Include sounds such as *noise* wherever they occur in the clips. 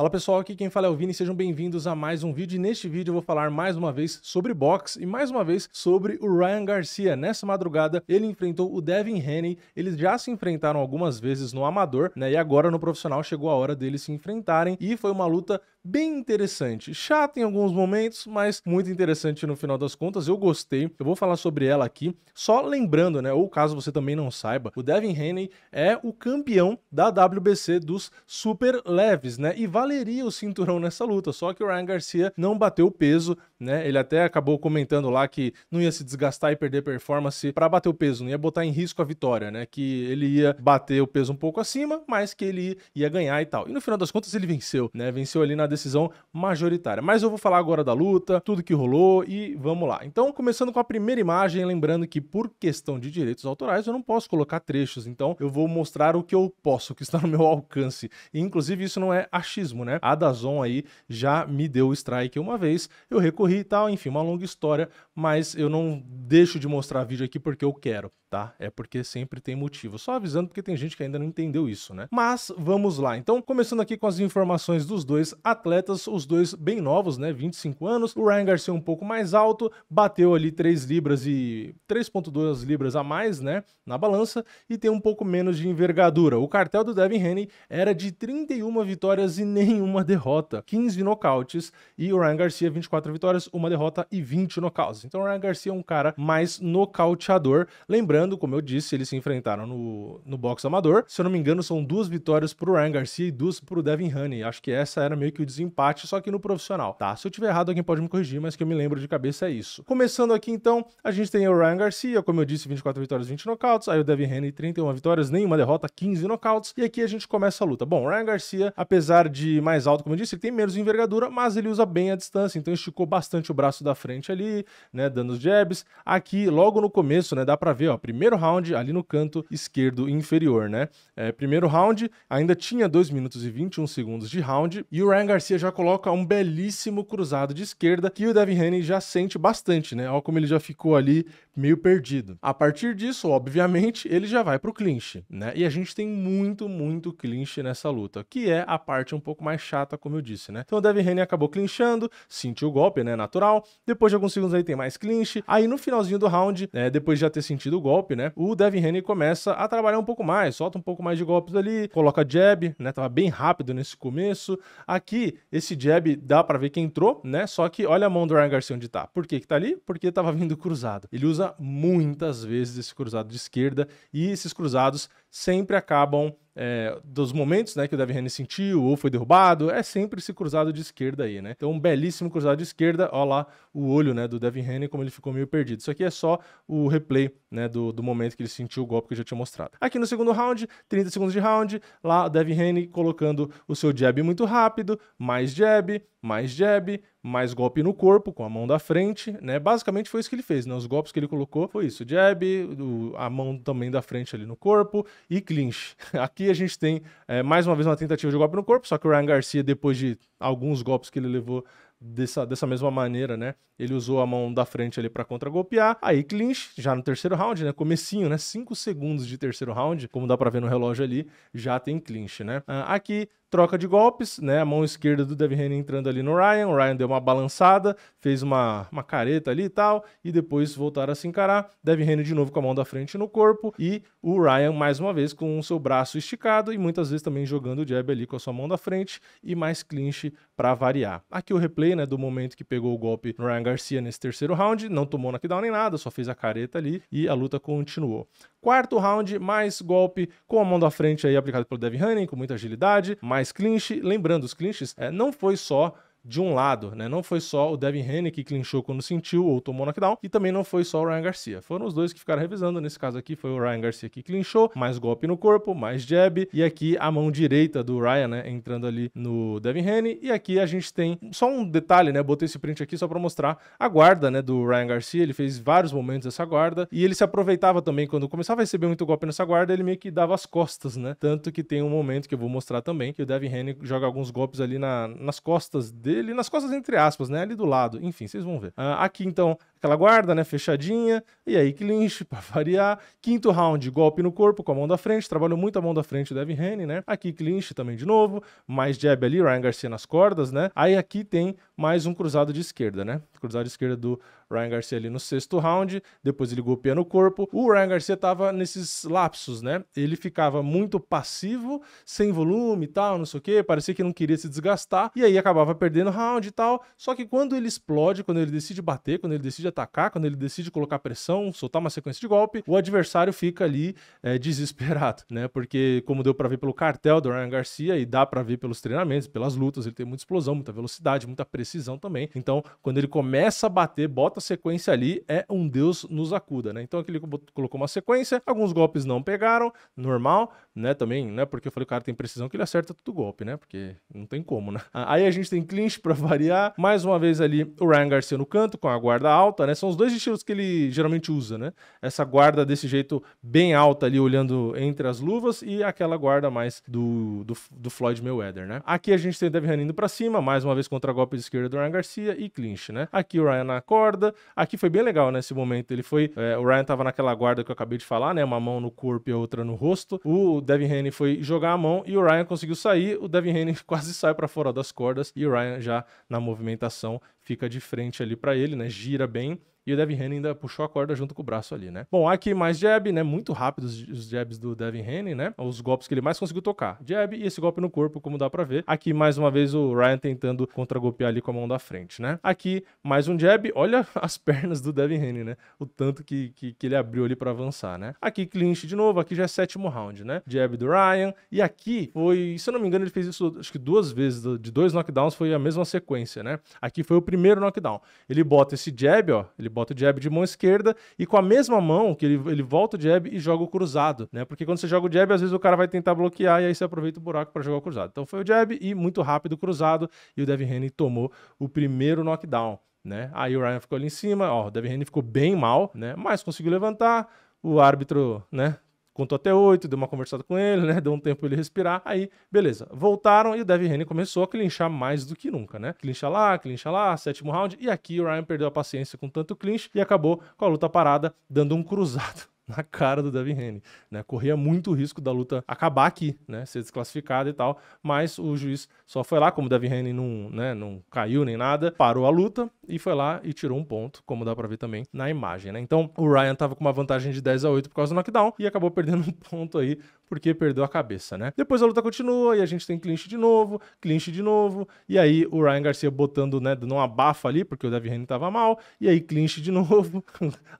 Fala pessoal, aqui quem fala é o Vini, sejam bem-vindos a mais um vídeo e neste vídeo eu vou falar mais uma vez sobre boxe e mais uma vez sobre o Ryan Garcia. Nessa madrugada ele enfrentou o Devin Haney, eles já se enfrentaram algumas vezes no amador, né, e agora no profissional chegou a hora deles se enfrentarem e foi uma luta bem interessante. Chata em alguns momentos, mas muito interessante no final das contas. Eu gostei. Eu vou falar sobre ela aqui. Só lembrando, né? Ou caso você também não saiba, o Devin Haney é o campeão da WBC dos super leves, né? E valeria o cinturão nessa luta. Só que o Ryan Garcia não bateu o peso né? Ele até acabou comentando lá que não ia se desgastar e perder performance para bater o peso, não ia botar em risco a vitória, né? Que ele ia bater o peso um pouco acima, mas que ele ia ganhar e tal. E no final das contas ele venceu, né? Venceu ali na decisão majoritária. Mas eu vou falar agora da luta, tudo que rolou e vamos lá. Então, começando com a primeira imagem, lembrando que por questão de direitos autorais eu não posso colocar trechos, então eu vou mostrar o que eu posso, o que está no meu *laughs* alcance. E inclusive isso não é achismo, né? A Dazon aí já me deu strike uma vez, eu recorri corri e tal, enfim, uma longa história, mas eu não deixo de mostrar vídeo aqui porque eu quero, tá? É porque sempre tem motivo. Só avisando porque tem gente que ainda não entendeu isso, né? Mas vamos lá. Então, começando aqui com as informações dos dois atletas, os dois bem novos, né? 25 anos. O Ryan Garcia um pouco mais alto, bateu ali 3 libras e 3.2 libras a mais, né, na balança e tem um pouco menos de envergadura. O cartel do Devin Haney era de 31 vitórias e nenhuma derrota, 15 nocautes e o Ryan Garcia 24 vitórias vitórias, uma derrota e 20 nocautes. Então o Ryan Garcia é um cara mais nocauteador. Lembrando, como eu disse, eles se enfrentaram no, no boxe amador. Se eu não me engano, são duas vitórias pro Ryan Garcia e duas pro Devin Haney. Acho que essa era meio que o desempate, só que no profissional, tá? Se eu tiver errado, alguém pode me corrigir, mas que eu me lembro de cabeça é isso. Começando aqui então, a gente tem o Ryan Garcia, como eu disse, 24 vitórias, 20 nocautes. Aí o Devin Haney, 31 vitórias, nenhuma derrota, 15 nocautes. E aqui a gente começa a luta. Bom, Ryan Garcia, apesar de mais alto, como eu disse, ele tem menos envergadura, mas ele usa bem a distância, então esticou bastante bastante o braço da frente ali, né, dando os jabs. Aqui, logo no começo, né, dá para ver, ó, primeiro round ali no canto esquerdo inferior, né? É, primeiro round, ainda tinha 2 minutos e 21 segundos de round, e o Ryan Garcia já coloca um belíssimo cruzado de esquerda que o Devin Haney já sente bastante, né? Olha como ele já ficou ali meio perdido. A partir disso, obviamente, ele já vai pro clinch, né? E a gente tem muito, muito clinch nessa luta, que é a parte um pouco mais chata, como eu disse, né? Então o Devin Haney acabou clinchando, sentiu o golpe, né? natural. Depois de alguns segundos aí tem mais clinch. Aí no finalzinho do round, né, depois de já ter sentido o golpe, né? O Devin Haney começa a trabalhar um pouco mais, solta um pouco mais de golpes ali, coloca jab, né? Tava bem rápido nesse começo. Aqui, esse jab dá para ver que entrou, né? Só que olha a mão do Ryan Garcia onde tá. Por que que tá ali? Porque tava vindo cruzado. Ele usa muitas vezes esse cruzado de esquerda e esses cruzados sempre acabam é, dos momentos né, que o Devin Haney sentiu ou foi derrubado, é sempre esse cruzado de esquerda aí, né? Então, um belíssimo cruzado de esquerda, olha lá o olho né, do Haney como ele ficou meio perdido. Isso aqui é só o replay né, do, do momento que ele sentiu o golpe que eu já tinha mostrado. Aqui no segundo round, 30 segundos de round, lá o Haney colocando o seu jab muito rápido, mais jab, mais jab, mais golpe no corpo com a mão da frente, né? Basicamente foi isso que ele fez, né? Os golpes que ele colocou foi isso, jab, o, a mão também da frente ali no corpo e clinch. *laughs* Aqui a gente tem é, mais uma vez uma tentativa de golpe no corpo, só que o Ryan Garcia depois de alguns golpes que ele levou dessa, dessa mesma maneira, né? Ele usou a mão da frente ali para contra-golpear. Aí clinch, já no terceiro round, né? Comecinho, né? cinco segundos de terceiro round, como dá para ver no relógio ali, já tem clinch, né? Ah, aqui troca de golpes, né? A mão esquerda do Devin Haney entrando ali no Ryan. O Ryan deu uma balançada, fez uma, uma careta ali e tal, e depois voltaram a se encarar. Devin Haney de novo com a mão da frente no corpo e o Ryan mais uma vez com o seu braço esticado e muitas vezes também jogando o jab ali com a sua mão da frente e mais clinch para variar. Aqui o replay, né, do momento que pegou o golpe no Ryan Garcia nesse terceiro round, não tomou knockdown nem nada, só fez a careta ali e a luta continuou. Quarto round, mais golpe com a mão da frente aí aplicado pelo Devin Haney com muita agilidade, mais mais clinch. Lembrando, os clinches é, não foi só de um lado, né? Não foi só o Devin Haney que clinchou quando sentiu ou tomou knockdown, e também não foi só o Ryan Garcia. Foram os dois que ficaram revisando. Nesse caso aqui foi o Ryan Garcia que clinchou, mais golpe no corpo, mais jab, e aqui a mão direita do Ryan, né? Entrando ali no Devin Haney. E aqui a gente tem só um detalhe, né? Botei esse print aqui só para mostrar a guarda, né? Do Ryan Garcia. Ele fez vários momentos essa guarda, e ele se aproveitava também quando começava a receber muito golpe nessa guarda, ele meio que dava as costas, né? Tanto que tem um momento que eu vou mostrar também que o Devin Haney joga alguns golpes ali na, nas costas dele dele, nas costas entre aspas, né? Ali do lado. Enfim, vocês vão ver. Uh, aqui então, aquela guarda, né? Fechadinha. E aí, clinch, *laughs* pra variar. Quinto round, golpe no corpo com a mão da frente. Trabalhou muito a mão da frente o Devin Haney, né? Aqui, clinch também de novo. Mais jab ali, Ryan Garcia nas cordas, né? Aí aqui tem mais um cruzado de esquerda, né? Cruzado de esquerda do Ryan Garcia ali no sexto round. Depois ele golpeia no corpo. O Ryan Garcia tava nesses lapsos, né? Ele ficava muito passivo, sem volume e tal, não sei o quê. Parecia que não queria se desgastar. E aí acabava perdendo perdendo round e tal. Só que quando ele explode, quando ele decide bater, quando ele decide atacar, quando ele decide colocar pressão, soltar uma sequência de golpe, o adversário fica ali é, *laughs* desesperado, né? Porque, como deu para ver pelo cartel do Ryan Garcia e dá para ver pelos treinamentos, pelas lutas, ele tem muita explosão, muita velocidade, muita precisão também. Então, quando ele começa a bater, bota a sequência ali, é um Deus nos acuda, né? Então, aquele colocou uma sequência, alguns golpes não pegaram, normal, né? Também, né? Porque eu falei, o cara tem precisão que ele acerta todo golpe, né? Porque não tem como, né? Aí a gente tem clean Lynch para variar. Mais uma vez ali o Ryan Garcia no canto com a guarda alta, né? São os dois estilos que ele geralmente usa, né? Essa guarda desse jeito bem alta ali olhando entre as luvas e aquela guarda mais do, do, do Floyd Mayweather, né? Aqui a gente tem o Devin Haney indo para cima, mais uma vez contra a golpe de esquerda do Ryan Garcia e clinch, né? Aqui o Ryan na corda. Aqui foi bem legal nesse né, momento. Ele foi, é, o Ryan tava naquela guarda que eu acabei de falar, né? Uma mão no corpo e a outra no rosto. O Devin Haney foi jogar a mão e o Ryan conseguiu sair. O Devin Haney *laughs* quase sai para fora das cordas e o Ryan né, já na movimentação fica de frente ali para ele, né? Gira bem e o Devin Haney ainda puxou a corda junto com o braço ali, né? Bom, aqui mais jab, né? Muito rápido os jabs do Devin Haney, né? Os golpes que ele mais conseguiu tocar. Jab e esse golpe no corpo, como dá para ver. Aqui mais uma vez o Ryan tentando contra golpear ali com a mão da frente, né? Aqui mais um jab. Olha *laughs* as pernas do Devin Haney, né? O tanto que, que, que ele abriu ali para avançar, né? Aqui clinch de novo. Aqui já é sétimo round, né? Jab do Ryan. E aqui foi, se eu não me engano, ele fez isso acho que duas vezes. De dois knockdowns foi a mesma sequência, né? Aqui foi o primeiro knockdown. Ele bota esse jab, ó. Ele bota o jab de mão esquerda e com a mesma mão que ele, ele volta o jab e joga o cruzado, né? Porque quando você joga o jab, às vezes o cara vai tentar bloquear e aí você aproveita o buraco para jogar o cruzado. Então foi o jab e muito rápido o cruzado e o Devin Haney tomou o primeiro knockdown, né? Aí o Ryan ficou ali em cima, ó, o Devin Haney ficou bem mal, né? Mas conseguiu levantar, o árbitro, né, Contou até oito, deu uma conversada com ele, né? Deu um tempo ele respirar. Aí, beleza. Voltaram e o Devin Haney começou a clinchar mais do que nunca, né? Clincha lá, clincha lá, sétimo round. E aqui o Ryan perdeu a paciência com tanto clinch e acabou com a luta parada, dando um cruzado *laughs* na cara do Devin Haney, né? Corria muito risco da luta acabar aqui, né? Ser desclassificado e tal, mas o juiz só foi lá, como o Devin Haney não, né, não caiu nem nada, parou a luta e foi lá e tirou um ponto, como dá para ver também na imagem, né? Então, o Ryan tava com uma vantagem de 10 a 8 por causa do knockdown e acabou perdendo um *laughs* ponto aí porque perdeu a cabeça, né? Depois a luta continua e a gente tem clinch de novo, clinch de novo, e aí o Ryan Garcia botando, né, dando uma bafa ali, porque o Devin Haney tava mal, e aí clinch de *laughs* novo.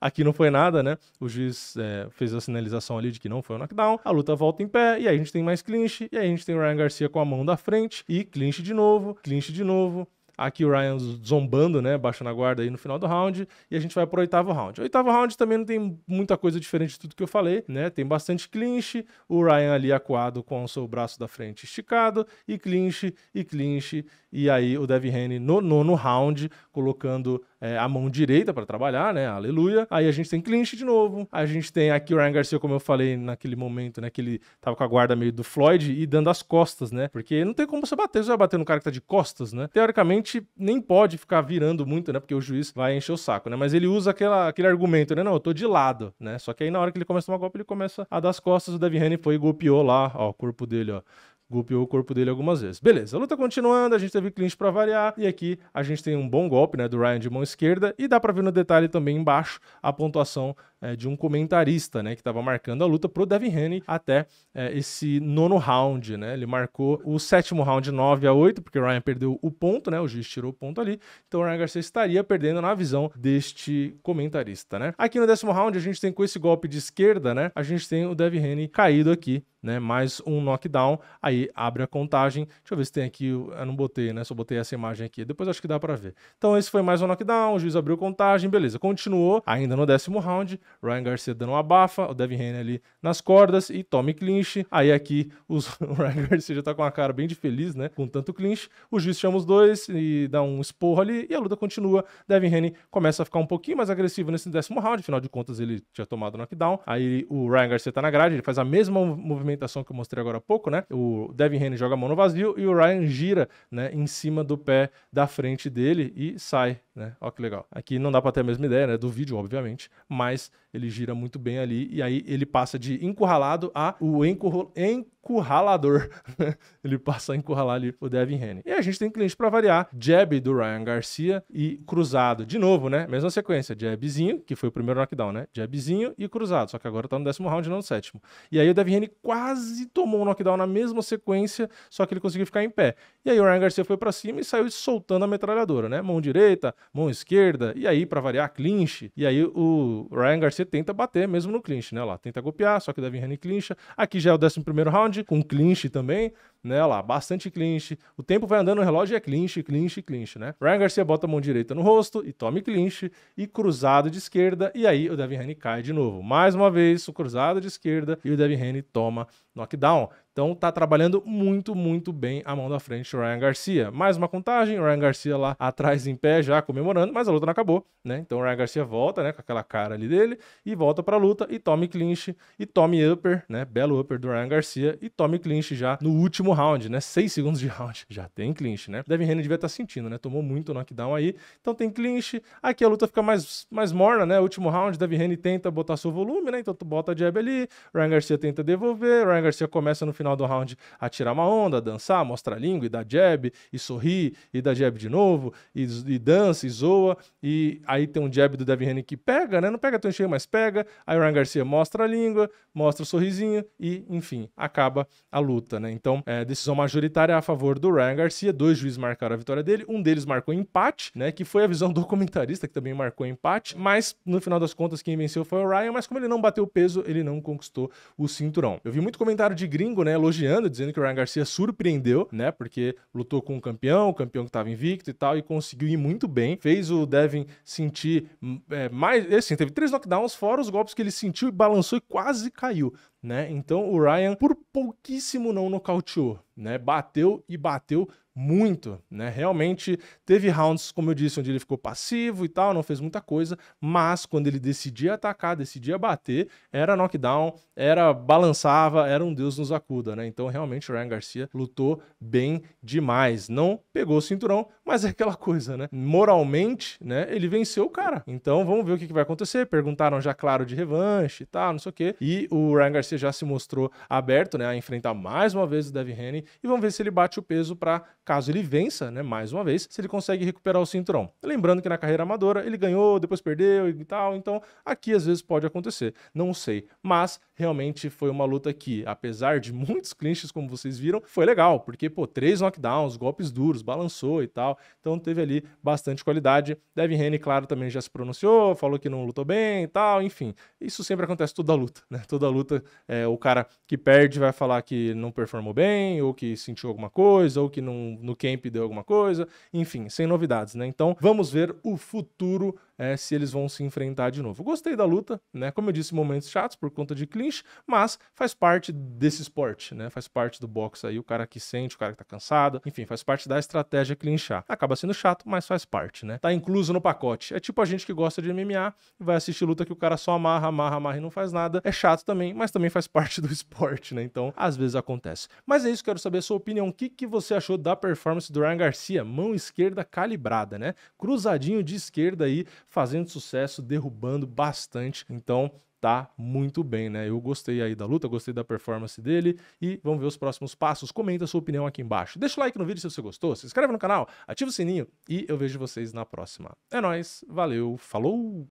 Aqui não foi nada, né? O juiz é, fez a sinalização ali de que não foi um knockdown, a luta volta em pé, e aí a gente tem mais clinch, e aí a gente tem o Ryan Garcia com a mão da frente, e clinch de novo, clinch de novo, Aqui o Ryan zombando, né? Baixando a guarda aí no final do round. E a gente vai pro oitavo round. O oitavo round também não tem muita coisa diferente de tudo que eu falei, né? Tem bastante clinch. O Ryan ali acuado com o seu braço da frente esticado. E clinch, e clinch. E aí o Devin Haney no nono round, colocando é, a mão direita para trabalhar, né? Aleluia. Aí a gente tem clinch de novo. A gente tem aqui o Ryan Garcia, como eu falei naquele momento, né? Que ele tava com a guarda meio do Floyd e dando as costas, né? Porque não tem como você bater. Você vai bater no cara que tá de costas, né? Teoricamente, nem pode ficar virando muito, né? Porque o juiz vai encher o saco, né? Mas ele usa aquela, aquele argumento, né? Não, eu tô de lado, né? Só que aí na hora que ele começa uma golpe, ele começa a dar as costas. O Devin Haney foi e golpeou lá, ó, o corpo dele, ó golpeou o corpo dele algumas vezes. Beleza, a luta continuando, a gente teve clinch para variar, e aqui a gente tem um bom golpe, né, do Ryan de mão esquerda, e dá para ver no detalhe também embaixo a pontuação é, de um comentarista, né, que estava marcando a luta pro Devin Haney até é, esse nono round, né? Ele marcou o sétimo round 9 a 8, porque o Ryan perdeu o ponto, né? O juiz tirou o ponto ali. Então o Ryan Garcia estaria perdendo na visão deste comentarista, né? Aqui no décimo round a gente tem com esse golpe de esquerda, né? A gente tem o Devin Haney caído aqui né, mais um knockdown, aí abre a contagem. Deixa eu ver se tem aqui, eu não botei, né? Só botei essa imagem aqui. Depois acho que dá para ver. Então esse foi mais um knockdown, o juiz abriu contagem, beleza. Continuou, ainda no décimo round, Ryan Garcia dando uma bafa, o Devin Haney ali nas cordas e Tommy clinch. Aí aqui os, *laughs* o Ryan Garcia já tá com uma cara bem de feliz, né? Com tanto clinch. O juiz chama os dois e dá um esporro ali e a luta continua. Devin Haney começa a ficar um pouquinho mais agressivo nesse décimo round, afinal de contas ele tinha tomado o knockdown. Aí o Ryan Garcia tá na grade, ele faz a mesma movimentação que eu mostrei agora há pouco, né? O Devin Haney joga a mão no vazio e o Ryan gira, né, em cima do pé da frente dele e sai, né? Ó que legal. Aqui não dá para ter a mesma ideia, né, do vídeo, obviamente, mas ele gira muito bem ali, e aí ele passa de encurralado a o encurro, en, encurralador. Né? ele passa a encurralar ali o Devin Haney. E a gente tem cliente para variar, jab do Ryan Garcia e cruzado. De novo, né? Mesma sequência, jabzinho, que foi o primeiro knockdown, né? Jabzinho e cruzado, só que agora tá no décimo round, não no sétimo. E aí o Devin Haney quase tomou um knockdown na mesma sequência, só que ele conseguiu ficar em pé. E aí o Ryan Garcia foi para cima e saiu soltando a metralhadora, né? Mão direita, mão esquerda, e aí para variar, clinch. E aí o Ryan Garcia tenta bater mesmo no clinch, né? Lá, tenta golpear, só que o Devin Haney clincha. Aqui já é o décimo primeiro round, com clinch também né? Olha lá, bastante clinch. O tempo vai andando no relógio e é clinch, clinch, clinch, né? Ryan Garcia bota a mão direita no rosto e tome clinch e cruzado de esquerda e aí o Devin Haney cai de novo. Mais uma vez, o cruzado de esquerda e o Devin Haney toma knockdown. Então tá trabalhando muito, muito bem a mão da frente Ryan Garcia. Mais uma contagem, Ryan Garcia lá atrás em pé já comemorando, mas a luta não acabou, né? Então o Ryan Garcia volta, né, com aquela cara ali dele e volta para a luta e tome clinch e tome upper, né? Belo upper do Ryan Garcia e tome clinch já no último último round, né? seis segundos de round. *laughs* Já tem clinch, né? Devin Haney devia estar tá sentindo, né? Tomou muito knockdown aí. Então tem clinch. Aqui a luta fica mais, mais morna, né? Último round, Devin Haney tenta botar seu volume, né? Então tu bota a jab ali. Ryan Garcia tenta devolver. Ryan Garcia começa no final do round a tirar uma onda, a dançar, mostrar a língua e dá jab, e sorri, e dá jab de novo, e, e dança, e zoa. E aí tem um jab do Devin Haney que pega, né? Não pega tão cheio, mas pega. Aí Ryan Garcia mostra a língua, mostra o sorrisinho e, enfim, acaba a luta, né? Então, é, é, decisão majoritária a favor do Ryan Garcia. Dois juízes marcaram a vitória dele. Um deles marcou empate, né? Que foi a visão do comentarista, que também marcou empate. Mas, no final das contas, quem venceu foi o Ryan. Mas, como ele não bateu o peso, ele não conquistou o cinturão. Eu vi muito comentário de gringo, né? Elogiando, dizendo que o Ryan Garcia surpreendeu, né? Porque lutou com o um campeão, o campeão que estava invicto e tal, e conseguiu ir muito bem. Fez o Devin sentir hum, é, mais. Assim, teve três knockdowns, fora os golpes que ele sentiu e balançou e quase caiu né? Então o Ryan por pouquíssimo não nocauteou, né? Bateu e bateu muito, né? Realmente teve rounds, como eu disse, onde ele ficou passivo e tal, não fez muita coisa, mas quando ele decidia atacar, decidia bater, era knockdown, era balançava, era um deus nos acuda, né? Então realmente o Ryan Garcia lutou bem demais, não pegou o cinturão, mas é aquela coisa, né? Moralmente, né, ele venceu o cara. Então vamos ver o que, vai acontecer. Perguntaram já claro de revanche e tal, não sei o quê. E o Ryan Garcia já se mostrou aberto, né, a enfrentar mais uma vez o Devin Haney e vamos ver se ele bate o peso para Caso ele vença, né, mais uma vez, se ele consegue recuperar o cinturão. Lembrando que na carreira amadora ele ganhou, depois perdeu e tal, então aqui às vezes pode acontecer, não sei. Mas realmente foi uma luta que, apesar de muitos clinches, como vocês viram, foi legal, porque, pô, três knockdowns, golpes duros, balançou e tal, então teve ali bastante qualidade. Devin Haney, claro, também já se pronunciou, falou que não lutou bem e tal, enfim, isso sempre acontece toda luta, né? Toda luta, é, o cara que perde vai falar que não performou bem, ou que sentiu alguma coisa, ou que não, no camp deu alguma coisa, enfim, sem novidades, né? Então, vamos ver o futuro é, se eles vão se enfrentar de novo. gostei da luta, né? Como eu disse, momentos chatos por conta de clinch, mas faz parte desse esporte, né? Faz parte do boxe aí, o cara que sente, o cara que tá cansado, enfim, faz parte da estratégia clinchar. Acaba sendo chato, mas faz parte, né? Tá incluso no pacote. É tipo a gente que gosta de MMA e vai assistir luta que o cara só amarra, amarra, amarra e não faz nada. É chato também, mas também faz *laughs* parte do esporte, né? Então, às vezes acontece. Mas é isso, quero saber a sua opinião. O que, que você achou da performance do Ryan Garcia? Mão esquerda calibrada, né? Cruzadinho de esquerda aí, fazendo sucesso, derrubando bastante. Então, tá muito bem, né? Eu gostei aí da luta, gostei da performance dele e vamos ver os próximos passos. Comenta a sua opinião aqui embaixo. Deixa o like no vídeo se você gostou, se inscreve no canal, ativa o sininho e eu vejo vocês na próxima. É nóis, valeu, falou!